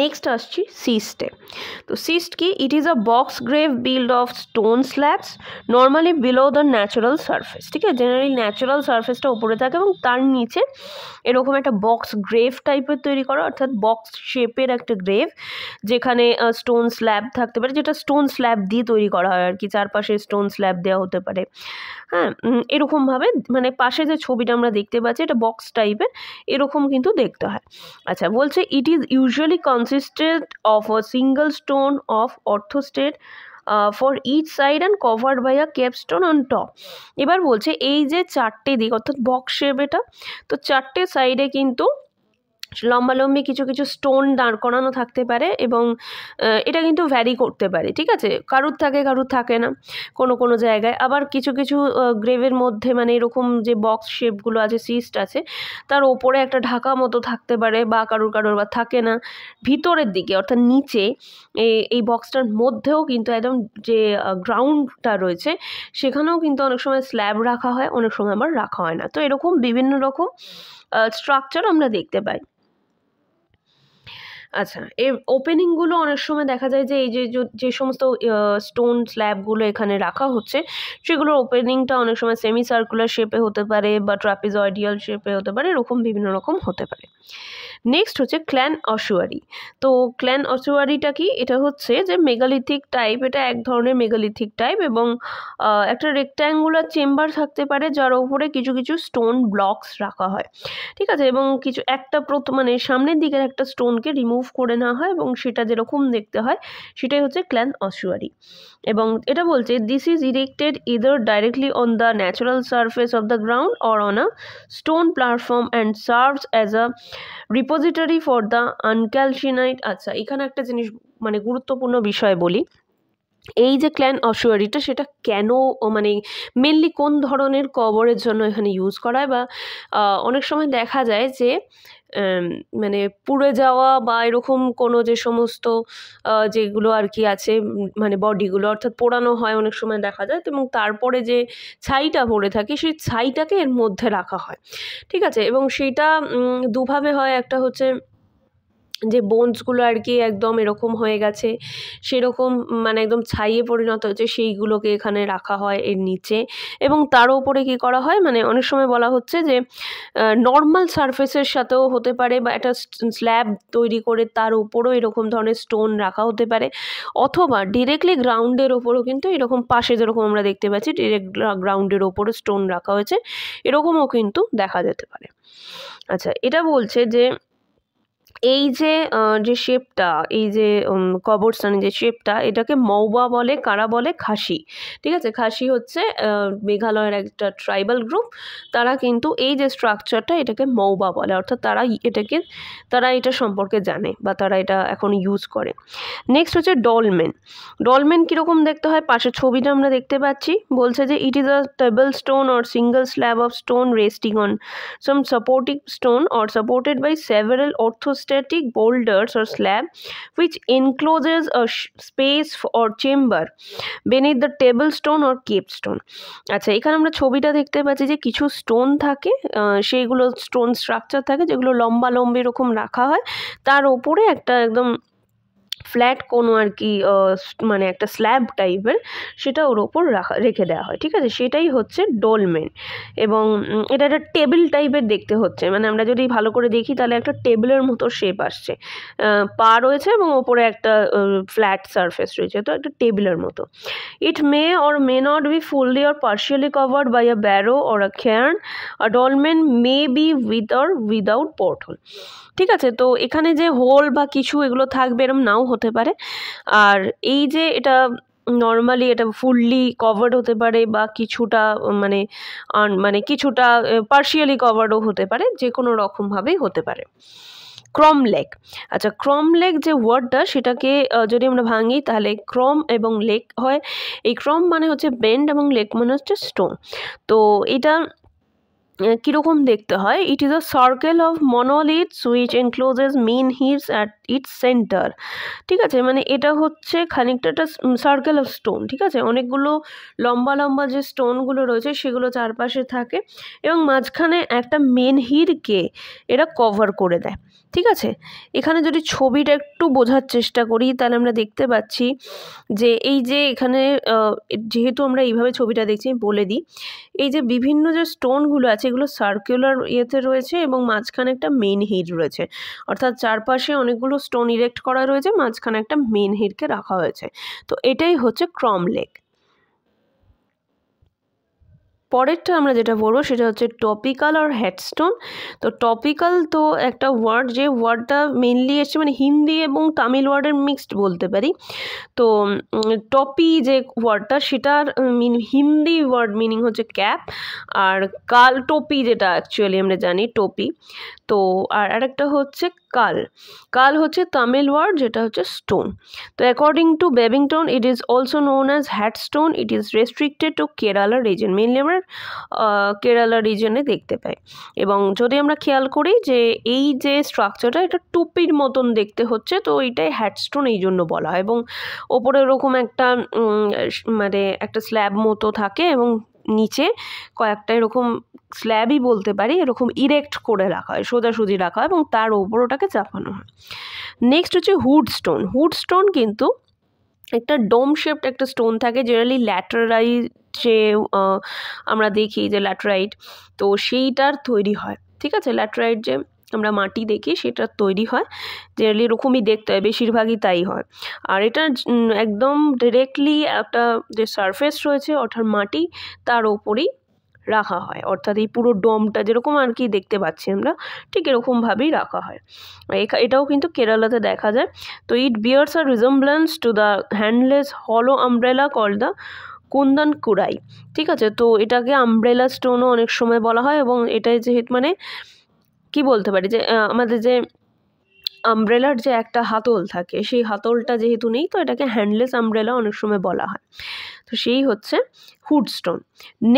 নেক্সট আসছি সিস্টে তো সিস্ট কি it is a box grave build of stone slabs normally below the natural surface ঠিক আছে জেনারেলি ন্যাচারাল সার্ফেসটা ওপরে থাকে এবং তার নিচে এরকম একটা বক্স গ্রেভ টাইপের তৈরি করা অর্থাৎ বক্স শেপের একটা গ্রেভ যেখানে স্টোন স্ল্যাব থাকতে পারে যেটা স্টোন স্ল্যাব দিয়ে তৈরি করা হয় আর কি চারপাশে স্টোন স্ল্যাব দেওয়া হতে পারে হ্যাঁ এরকমভাবে মানে পাশে যে ছবিটা আমরা দেখতে পাচ্ছি এটা বক্স টাইপের এরকম কিন্তু দেখতে হয় আচ্ছা বলছে it is usually consisted of a single stone of orthostate for each side and covered by a capstone on top এবার বলছে এই যে চারটে দিক অর্থাৎ বক্স শেপ এটা তো চারটে সাইডে কিন্তু লম্বি কিছু কিছু স্টোন দাঁড় করানো থাকতে পারে এবং এটা কিন্তু ভ্যারি করতে পারে ঠিক আছে কারুর থাকে কারুর থাকে না কোনো কোনো জায়গায় আবার কিছু কিছু গ্রেভের মধ্যে মানে এরকম যে বক্স শেপগুলো আছে সিস্ট আছে তার ওপরে একটা ঢাকা মতো থাকতে পারে বা কারুর কারুর বা থাকে না ভিতরের দিকে অর্থাৎ নিচে এই বক্সটার মধ্যেও কিন্তু একদম যে গ্রাউন্ডটা রয়েছে সেখানেও কিন্তু অনেক সময় স্ল্যাব রাখা হয় অনেক সময় আবার রাখা হয় না তো এরকম বিভিন্ন রকম স্ট্রাকচার আমরা দেখতে পাই আচ্ছা এর ওপেনিংগুলো অনেক সময় দেখা যায় যে এই যে যে সমস্ত স্টোন স্ল্যাবগুলো এখানে রাখা হচ্ছে সেগুলোর ওপেনিংটা অনেক সময় সেমি সার্কুলার শেপে হতে পারে বা ট্রাপিজয়েডিয়াল শেপে হতে পারে এরকম বিভিন্ন রকম হতে পারে নেক্সট হচ্ছে ক্ল্যান অসুয়ারি তো ক্ল্যান অসুয়ারিটা কি এটা হচ্ছে যে মেগালিথিক টাইপ এটা এক ধরনের মেগালিথিক টাইপ এবং একটা রেক্ট্যাঙ্গুলার চেম্বার থাকতে পারে যার উপরে কিছু কিছু স্টোন ব্লকস রাখা হয় ঠিক আছে এবং কিছু একটা মানে সামনের দিকের একটা স্টোনকে রিমুভ করে নেওয়া হয় এবং সেটা যেরকম দেখতে হয় সেটাই হচ্ছে ক্ল্যান অসুয়ারি এবং এটা বলছে this is erected either directly on the natural surface of the ground or on a stone platform and serves as a rep repository for the uncalcined আচ্ছা এখানে একটা জিনিস মানে গুরুত্বপূর্ণ বিষয় বলি এই যে ক্ল্যান অসুয়ারিটা সেটা কেন মানে মেনলি কোন ধরনের কবরের জন্য এখানে ইউজ করা হয় বা অনেক সময় দেখা যায় যে মানে পুড়ে যাওয়া বা এরকম কোনো যে সমস্ত যেগুলো আর কি আছে মানে বডিগুলো অর্থাৎ পোড়ানো হয় অনেক সময় দেখা যায় এবং তারপরে যে ছাইটা পড়ে থাকে সেই ছাইটাকে এর মধ্যে রাখা হয় ঠিক আছে এবং সেইটা দুভাবে হয় একটা হচ্ছে যে বোনসগুলো আর কি একদম এরকম হয়ে গেছে সেরকম মানে একদম ছাইয়ে পরিণত হচ্ছে সেইগুলোকে এখানে রাখা হয় এর নিচে এবং তার উপরে কি করা হয় মানে অনেক সময় বলা হচ্ছে যে নর্মাল সারফেসের সাথেও হতে পারে বা একটা স্ল্যাব তৈরি করে তার উপরও এরকম ধরনের স্টোন রাখা হতে পারে অথবা ডিরেক্টলি গ্রাউন্ডের ওপরও কিন্তু এরকম পাশে যেরকম আমরা দেখতে পাচ্ছি ডিরেক্ট গ্রাউন্ডের ওপরও স্টোন রাখা হয়েছে এরকমও কিন্তু দেখা যেতে পারে আচ্ছা এটা বলছে যে এই যে যে শেপটা এই যে কবরস্থানে যে শেপটা এটাকে মৌবা বলে কারা বলে খাসি ঠিক আছে খাসি হচ্ছে মেঘালয়ের একটা ট্রাইবাল গ্রুপ তারা কিন্তু এই যে স্ট্রাকচারটা এটাকে মৌবা বলে অর্থাৎ তারা এটাকে তারা এটা সম্পর্কে জানে বা তারা এটা এখন ইউজ করে নেক্সট হচ্ছে ডলমেন ডলমেন কীরকম দেখতে হয় পাশের ছবিটা আমরা দেখতে পাচ্ছি বলছে যে it is a table stone or single slab of stone resting on some supporting stone or supported by several orthostatic static boulders or slab which encloses a space or chamber beneath the table stone or cape capestone আচ্ছা এখানে আমরা ছবিটা দেখতে পাচ্ছি যে কিছু স্টোন থাকে সেইগুলো স্টোন স্ট্রাকচার থাকে যেগুলো লম্বা লম্বি এরকম রাখা হয় তার ওপরে একটা একদম ফ্ল্যাট কোনো আর কি মানে একটা স্ল্যাব টাইপের সেটা ওর ওপর রাখা রেখে দেওয়া হয় ঠিক আছে সেটাই হচ্ছে ডোলমেন এবং এটা একটা টেবিল টাইপের দেখতে হচ্ছে মানে আমরা যদি ভালো করে দেখি তাহলে একটা টেবিলের মতো শেপ আসছে পা রয়েছে এবং ওপরে একটা ফ্ল্যাট সারফেস রয়েছে তো একটা টেবিলের মতো it may or may not be fully or partially covered by a barrow or a cairn a dolmen may be with or without portal ঠিক আছে তো এখানে যে হোল বা কিছু এগুলো থাকবে এরম নাও হতে পারে আর এই যে এটা নর্মালি এটা ফুললি কভার্ড হতে পারে বা কিছুটা মানে মানে কিছুটা পার্শিয়ালি কভার্ডও হতে পারে যে কোনো রকমভাবেই হতে পারে ক্রম লেক আচ্ছা ক্রম লেক যে ওয়ার্ডটা সেটাকে যদি আমরা ভাঙি তাহলে ক্রম এবং লেক হয় এই ক্রম মানে হচ্ছে বেন্ড এবং লেক মানে হচ্ছে স্টোন তো এটা কীরকম দেখতে হয় it is a circle of monoliths which encloses menhirs at its centre ঠিক আছে মানে এটা হচ্ছে খানিকটা একটা সার্কেল অফ স্টোন ঠিক আছে অনেকগুলো লম্বা লম্বা যে স্টোনগুলো রয়েছে সেগুলো চারপাশে থাকে এবং মাঝখানে একটা মেন হিরকে এরা কভার করে দেয় ঠিক আছে এখানে যদি ছবিটা একটু বোঝার চেষ্টা করি তাহলে আমরা দেখতে পাচ্ছি যে এই যে এখানে যেহেতু আমরা এইভাবে ছবিটা দেখছি বলে দিই এই যে বিভিন্ন যে স্টোনগুলো আছে সেগুলো সার্কুলার ইয়েতে রয়েছে এবং মাঝখানে একটা মেন হিড রয়েছে অর্থাৎ চারপাশে অনেকগুলো স্টোন ইরেক্ট করা রয়েছে মাঝখানে একটা মেন হিডকে রাখা হয়েছে তো এটাই হচ্ছে ক্রম লেক পরেরটা আমরা যেটা পড়বো সেটা হচ্ছে টপিক্যাল আর হেডস্টোন তো টপিক্যাল তো একটা ওয়ার্ড যে ওয়ার্ডটা মেনলি এসছে মানে হিন্দি এবং তামিল ওয়ার্ডের মিক্সড বলতে পারি তো টপি যে ওয়ার্ডটা সেটার মিন হিন্দি ওয়ার্ড মিনিং হচ্ছে ক্যাপ আর কাল টোপি যেটা অ্যাকচুয়ালি আমরা জানি টপি তো আর আরেকটা হচ্ছে কাল কাল হচ্ছে তামিল ওয়ার্ড যেটা হচ্ছে স্টোন তো according to Babington it is also known as hat stone it is restricted to Kerala region mainly আমরা কেরালা রিজনে দেখতে পাই এবং যদি আমরা খেয়াল করি যে এই যে স্ট্রাকচারটা এটা টুপির মতন দেখতে হচ্ছে তো এইটাই স্টোন এই জন্য বলা হয় এবং ওপরে ওরকম একটা মানে একটা স্ল্যাব মতো থাকে এবং নিচে কয়েকটা এরকম স্ল্যাবই বলতে পারি এরকম ইরেক্ট করে রাখা হয় সোজাসুজি রাখা হয় এবং তার ওপর ওটাকে চাপানো হয় নেক্সট হচ্ছে হুড স্টোন হুড স্টোন কিন্তু একটা ডোম শেপড একটা স্টোন থাকে জেনারেলি ল্যাটারাইট যে আমরা দেখি যে ল্যাটারাইট তো সেইটার তৈরি হয় ঠিক আছে ল্যাটারাইট যে আমরা মাটি দেখি সেটা তৈরি হয় জেনারেলি এরকমই দেখতে হয় বেশিরভাগই তাই হয় আর এটা একদম ডিরেক্টলি একটা যে সারফেস রয়েছে অর্থাৎ মাটি তার ওপরেই রাখা হয় অর্থাৎ এই পুরো ডোমটা যেরকম আর কি দেখতে পাচ্ছি আমরা ঠিক এরকমভাবেই রাখা হয় এটাও কিন্তু কেরালাতে দেখা যায় তো ইট বিয়ার্স আর রিজম্বলেন্স টু দ্য হ্যান্ডলেস হলো umbrella call the kundan kudai ঠিক আছে তো এটাকে আমব্রেলা স্টোনও অনেক সময় বলা হয় এবং এটাই যেহেতু মানে কি বলতে পারি যে আমাদের যে আমব্রেলার যে একটা হাতল থাকে সেই হাতলটা যেহেতু নেই তো এটাকে হ্যান্ডলেস আমব্রেলা অনেক সময় বলা হয় তো সেই হচ্ছে হুডস্টোন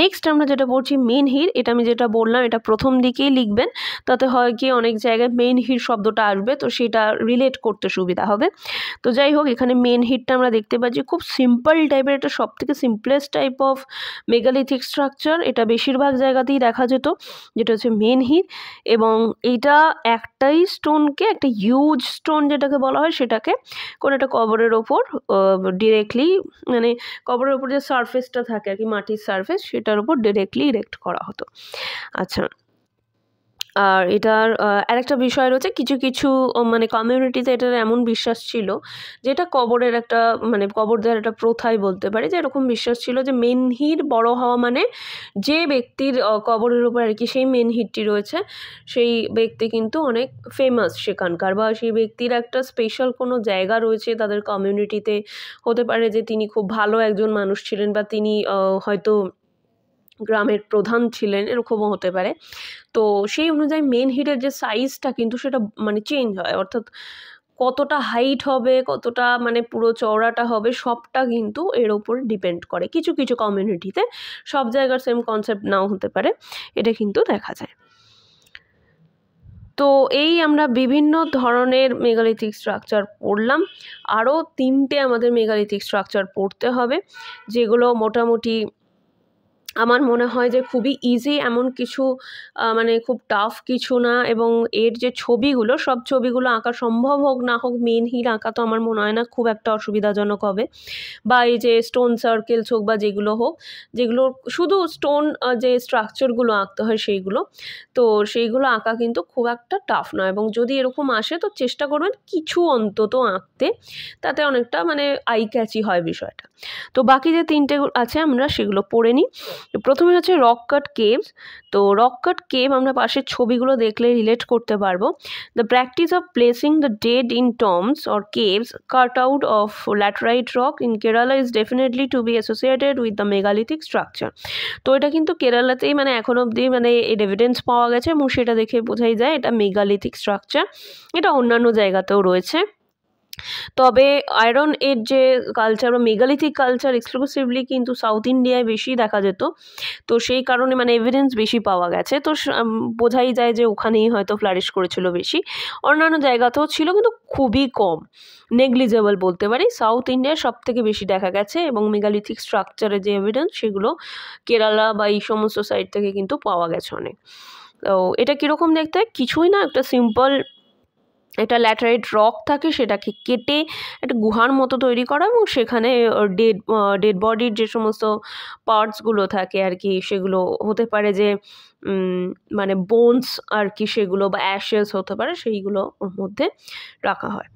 নেক্সট আমরা যেটা পড়ছি মেন হির এটা আমি যেটা বললাম এটা প্রথম দিকেই লিখবেন তাতে হয় কি অনেক জায়গায় মেন হির শব্দটা আসবে তো সেটা রিলেট করতে সুবিধা হবে তো যাই হোক এখানে মেন হিটটা আমরা দেখতে পাচ্ছি খুব সিম্পল টাইপের এটা সব থেকে simplest type of megalithic structure এটা বেশিরভাগ জায়গাতেই দেখা যেত যেটা হচ্ছে মেন হির এবং এইটা একটাই স্টোনকে একটা হিউজ স্টোন যেটাকে বলা হয় সেটাকে কোনো একটা কবরের ওপর ডিরেক্টলি মানে কবরের ওপর যে সারফেসটা থাকে আর কি মাটির সারফেস সেটার উপর ডিরেক্টলি ইরেক্ট করা হতো আচ্ছা আর এটার আরেকটা বিষয় রয়েছে কিছু কিছু মানে কমিউনিটিতে এটার এমন বিশ্বাস ছিল যেটা কবরের একটা মানে কবর দেওয়ার একটা প্রথাই বলতে পারে যে এরকম বিশ্বাস ছিল যে মেনহির বড় হওয়া মানে যে ব্যক্তির কবরের উপর আর কি সেই মেনহিরটি রয়েছে সেই ব্যক্তি কিন্তু অনেক ফেমাস সেখানকার বা সেই ব্যক্তির একটা স্পেশাল কোনো জায়গা রয়েছে তাদের কমিউনিটিতে হতে পারে যে তিনি খুব ভালো একজন মানুষ ছিলেন বা তিনি হয়তো গ্রামের প্রধান ছিলেন এরকমও হতে পারে তো সেই অনুযায়ী মেন হিটের যে সাইজটা কিন্তু সেটা মানে চেঞ্জ হয় অর্থাৎ কতটা হাইট হবে কতটা মানে পুরো চওড়াটা হবে সবটা কিন্তু এর ওপর ডিপেন্ড করে কিছু কিছু কমিউনিটিতে সব জায়গার সেম কনসেপ্ট নাও হতে পারে এটা কিন্তু দেখা যায় তো এই আমরা বিভিন্ন ধরনের মেগালিথিক স্ট্রাকচার পড়লাম আরও তিনটে আমাদের মেগালিথিক স্ট্রাকচার পড়তে হবে যেগুলো মোটামুটি আমার মনে হয় যে খুবই ইজি এমন কিছু মানে খুব টাফ কিছু না এবং এর যে ছবিগুলো সব ছবিগুলো আঁকা সম্ভব হোক না হোক মেন হিল আঁকা তো আমার মনে হয় না খুব একটা অসুবিধাজনক হবে বা এই যে স্টোন সার্কেলস হোক বা যেগুলো হোক যেগুলো শুধু স্টোন যে স্ট্রাকচারগুলো আঁকতে হয় সেইগুলো তো সেইগুলো আঁকা কিন্তু খুব একটা টাফ নয় এবং যদি এরকম আসে তো চেষ্টা করবেন কিছু অন্তত আঁকতে তাতে অনেকটা মানে আই ক্যাচি হয় বিষয়টা তো বাকি যে তিনটে আছে আমরা সেগুলো পড়ে নিই প্রথমে হচ্ছে রক কাট কেভস তো রক কাট কেভ আমরা পাশের ছবিগুলো দেখলে রিলেট করতে পারবো the practice of placing the dead in tombs or caves cut out of laterite rock in Kerala is definitely to be associated with the megalithic structure তো এটা কিন্তু কেরালাতেই মানে এখন অবধি মানে এভিডেন্স পাওয়া গেছে এবং সেটা দেখে বোঝাই যায় এটা মেগালিথিক স্ট্রাকচার এটা অন্যান্য জায়গাতেও রয়েছে তবে আয়রন এর যে কালচার বা মেগালিথিক কালচার এক্সক্লুসিভলি কিন্তু সাউথ ইন্ডিয়ায় বেশি দেখা যেত তো সেই কারণে মানে এভিডেন্স বেশি পাওয়া গেছে তো বোঝাই যায় যে ওখানেই হয়তো ফ্লারিশ করেছিল বেশি অন্যান্য জায়গাতেও ছিল কিন্তু খুবই কম নেগলিজেবল বলতে পারি সাউথ ইন্ডিয়ায় সব থেকে বেশি দেখা গেছে এবং মেগালিথিক স্ট্রাকচারের যে এভিডেন্স সেগুলো কেরালা বা এই সমস্ত সাইড থেকে কিন্তু পাওয়া গেছে অনেক তো এটা কীরকম দেখতে কিছুই না একটা সিম্পল এটা ল্যাটারাইট রক থাকে সেটাকে কেটে একটা গুহার মতো তৈরি করা এবং সেখানে ডেড ডেড বডির যে সমস্ত পার্টসগুলো থাকে আর কি সেগুলো হতে পারে যে মানে বোনস আর কি সেগুলো বা অ্যাশেস হতে পারে সেইগুলো ওর মধ্যে রাখা হয়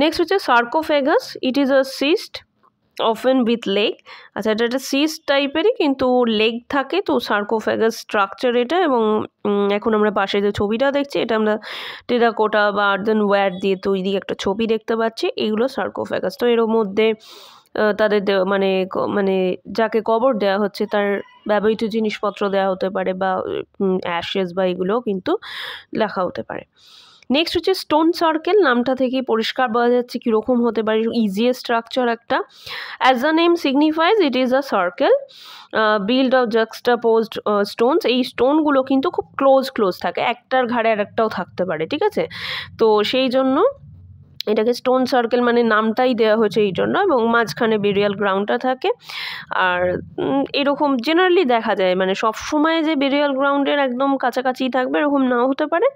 নেক্সট হচ্ছে sarcophagus it is a cist often with leg আচ্ছা এটা একটা সিস টাইপেরই কিন্তু লেগ থাকে তো সার্কোফ্যাগাস স্ট্রাকচার এটা এবং এখন আমরা পাশে যে ছবিটা দেখছি এটা আমরা টেরাকোটা বা আর্দন ওয়্যার দিয়ে তৈরি একটা ছবি দেখতে পাচ্ছি এগুলো সার্কোফ্যাগাস তো এর মধ্যে তাদের মানে মানে যাকে কবর দেওয়া হচ্ছে তার ব্যবহৃত জিনিসপত্র দেওয়া হতে পারে বা অ্যাশেস বা এগুলো কিন্তু লেখা হতে পারে নেক্সট হচ্ছে স্টোন সার্কেল নামটা থেকে পরিষ্কার বোঝা যাচ্ছে কীরকম হতে পারে ইজিয়েস্ট স্ট্রাকচার একটা as the name signifies it is a circle build of juxtaposed stones এই স্টোনগুলো কিন্তু খুব ক্লোজ ক্লোজ থাকে একটার ঘাড়ে আর একটাও থাকতে পারে ঠিক আছে তো সেই জন্য এটাকে স্টোন সার্কেল মানে নামটাই দেওয়া হয়েছে এই জন্য এবং মাঝখানে বেরিয়াল গ্রাউন্ডটা থাকে আর এরকম জেনারেলি দেখা যায় মানে সব সময় যে বেরিয়াল গ্রাউন্ডের একদম কাছাকাছি থাকবে এরকম নাও হতে পারে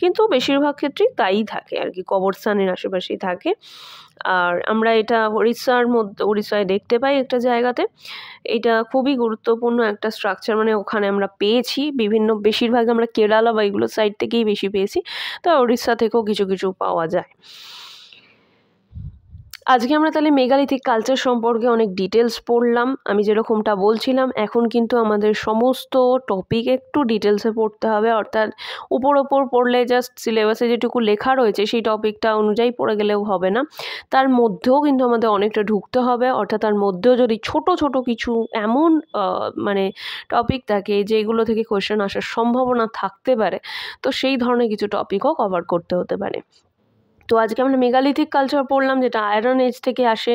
কিন্তু বেশিরভাগ ক্ষেত্রেই তাই থাকে আর কি কবরস্থানের আশেপাশেই থাকে আর আমরা এটা উড়িষ্যার মধ্যে উড়িষ্যায় দেখতে পাই একটা জায়গাতে এটা খুবই গুরুত্বপূর্ণ একটা স্ট্রাকচার মানে ওখানে আমরা পেয়েছি বিভিন্ন বেশিরভাগ আমরা কেরালা বা এইগুলো সাইড থেকেই বেশি পেয়েছি তা উড়িষ্যা থেকেও কিছু কিছু পাওয়া যায় আজকে আমরা তাহলে মেগালিথিক কালচার সম্পর্কে অনেক ডিটেলস পড়লাম আমি যেরকমটা বলছিলাম এখন কিন্তু আমাদের সমস্ত টপিক একটু ডিটেলসে পড়তে হবে অর্থাৎ উপর ওপর পড়লে জাস্ট সিলেবাসে যেটুকু লেখা রয়েছে সেই টপিকটা অনুযায়ী পড়ে গেলেও হবে না তার মধ্যেও কিন্তু আমাদের অনেকটা ঢুকতে হবে অর্থাৎ তার মধ্যেও যদি ছোট ছোট কিছু এমন মানে টপিক থাকে যেগুলো থেকে কোয়েশ্চেন আসার সম্ভাবনা থাকতে পারে তো সেই ধরনের কিছু টপিকও কভার করতে হতে পারে তো আজকে আমরা মেগালিথিক কালচার পড়লাম যেটা আয়রন এজ থেকে আসে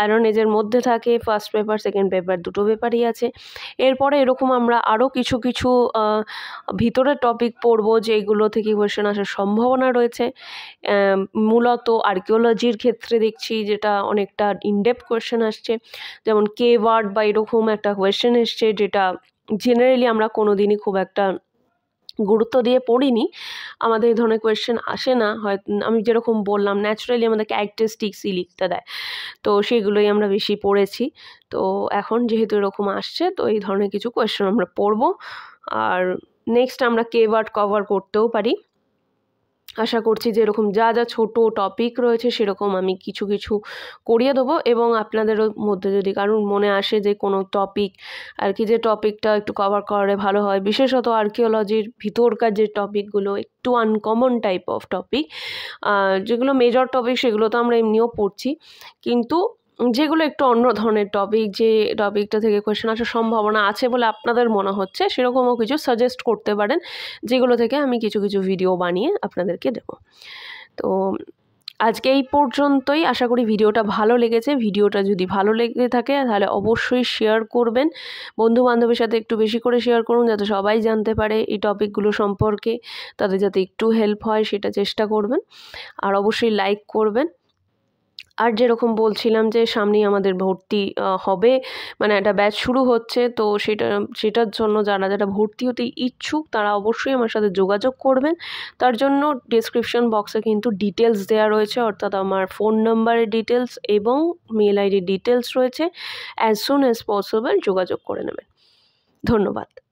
আয়রন এজের মধ্যে থাকে ফার্স্ট পেপার সেকেন্ড পেপার দুটো পেপারই আছে এরপরে এরকম আমরা আরও কিছু কিছু ভিতরে টপিক পড়ব যেগুলো থেকে কোয়েশ্চেন আসার সম্ভাবনা রয়েছে মূলত আর্কিওলজির ক্ষেত্রে দেখছি যেটা অনেকটা ইনডেপ কোয়েশ্চেন আসছে যেমন কে ওয়ার্ড বা এরকম একটা কোয়েশ্চেন এসছে যেটা জেনারেলি আমরা কোনো দিনই খুব একটা গুরুত্ব দিয়ে পড়িনি আমাদের এই ধরনের কোয়েশ্চেন আসে না হয় আমি যেরকম বললাম ন্যাচারালি আমাদের ক্যারেক্টারিস্টিক্সই লিখতে দেয় তো সেগুলোই আমরা বেশি পড়েছি তো এখন যেহেতু এরকম আসছে তো এই ধরনের কিছু কোয়েশ্চেন আমরা পড়ব আর নেক্সট আমরা কে কভার করতেও পারি আশা করছি যে এরকম যা যা ছোটো টপিক রয়েছে সেরকম আমি কিছু কিছু করিয়ে দেবো এবং আপনাদেরও মধ্যে যদি কারণ মনে আসে যে কোনো টপিক আর কি যে টপিকটা একটু কভার করলে ভালো হয় বিশেষত আর্কিওলজির ভিতরকার যে টপিকগুলো একটু আনকমন টাইপ অফ টপিক যেগুলো মেজর টপিক সেগুলো তো আমরা এমনিও পড়ছি কিন্তু যেগুলো একটু অন্য ধরনের টপিক যে টপিকটা থেকে কোয়েশ্চেন আসার সম্ভাবনা আছে বলে আপনাদের মনে হচ্ছে সেরকমও কিছু সাজেস্ট করতে পারেন যেগুলো থেকে আমি কিছু কিছু ভিডিও বানিয়ে আপনাদেরকে দেবো তো আজকে এই পর্যন্তই আশা করি ভিডিওটা ভালো লেগেছে ভিডিওটা যদি ভালো লেগে থাকে তাহলে অবশ্যই শেয়ার করবেন বন্ধু বান্ধবের সাথে একটু বেশি করে শেয়ার করুন যাতে সবাই জানতে পারে এই টপিকগুলো সম্পর্কে তাদের যাতে একটু হেল্প হয় সেটা চেষ্টা করবেন আর অবশ্যই লাইক করবেন আর যেরকম বলছিলাম যে সামনেই আমাদের ভর্তি হবে মানে একটা ব্যাচ শুরু হচ্ছে তো সেটা সেটার জন্য যারা যারা ভর্তি হতে ইচ্ছুক তারা অবশ্যই আমার সাথে যোগাযোগ করবেন তার জন্য ডিসক্রিপশন বক্সে কিন্তু ডিটেলস দেওয়া রয়েছে অর্থাৎ আমার ফোন নাম্বারের ডিটেলস এবং মেল আইডির ডিটেলস রয়েছে অ্যাজ সুন অ্যাজ পসিবল যোগাযোগ করে নেবেন ধন্যবাদ